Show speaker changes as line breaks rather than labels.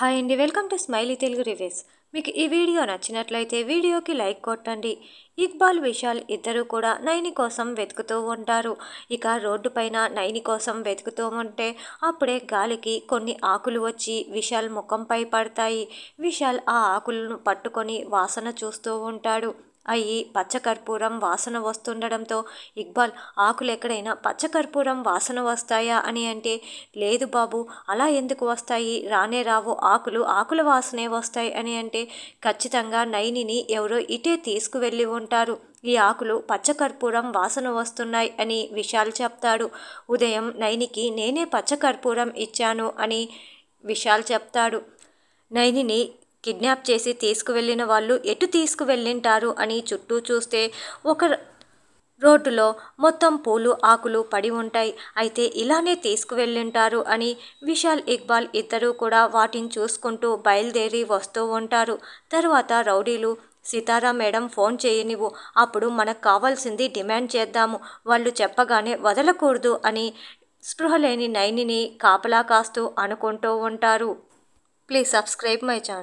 hi అండి welcome to smiley Telugu reviews మీకు ఈ వీడియో నచ్చినట్లయితే వీడియోకి లైక్ కొట్టండి ఇక్బాల్ విశాల్ ఇద్దరు కూడా నైని కోసం వెతుకుతూ ఉంటారు ఇక రోడ్డుపైన నైని కోసం వెతుకుతూ ఉంటే అప్పుడే గాలికి కొన్ని ఆకులు వచ్చి విశాల్ ముఖంపై పడతాయి విశాల్ ఆ ఆకులను పట్టుకొని వాసన చూస్తూ ఉంటాడు అయి పచ్చకర్పూరం వాసన వస్తుండడంతో ఇక్బాల్ ఆకులు ఎక్కడైనా పచ్చకర్పూరం వాసన వస్తాయా అని అంటే లేదు బాబు అలా ఎందుకు వస్తాయి రానే రావు ఆకులు ఆకుల వాసనే వస్తాయి అని అంటే ఖచ్చితంగా నైనిని ఎవరో ఇటే తీసుకువెళ్ళి ఉంటారు ఈ ఆకులు పచ్చకర్పూరం వాసన వస్తున్నాయి అని విశాల్ చెప్తాడు ఉదయం నైనికి నేనే పచ్చకర్పూరం ఇచ్చాను అని విశాల్ చెప్తాడు నైనిని కిడ్నాప్ చేసి తీసుకువెళ్ళిన వాళ్ళు ఎటు తీసుకువెళ్ళింటారు అని చుట్టూ చూస్తే ఒక రోడ్డులో మొత్తం పూలు ఆకులు పడి ఉంటాయి అయితే ఇలానే తీసుకువెళ్ళింటారు అని విశాల్ ఇక్బాల్ ఇద్దరూ కూడా వాటిని చూసుకుంటూ బయలుదేరి వస్తూ ఉంటారు తర్వాత రౌడీలు సీతారా మేడం ఫోన్ చేయనివ్వు అప్పుడు మనకు కావాల్సింది డిమాండ్ చేద్దాము వాళ్ళు చెప్పగానే వదలకూడదు అని స్పృహ లేని నైనిని కాపలా కాస్తూ అనుకుంటూ ఉంటారు ప్లీజ్ సబ్స్క్రైబ్ మై ఛానల్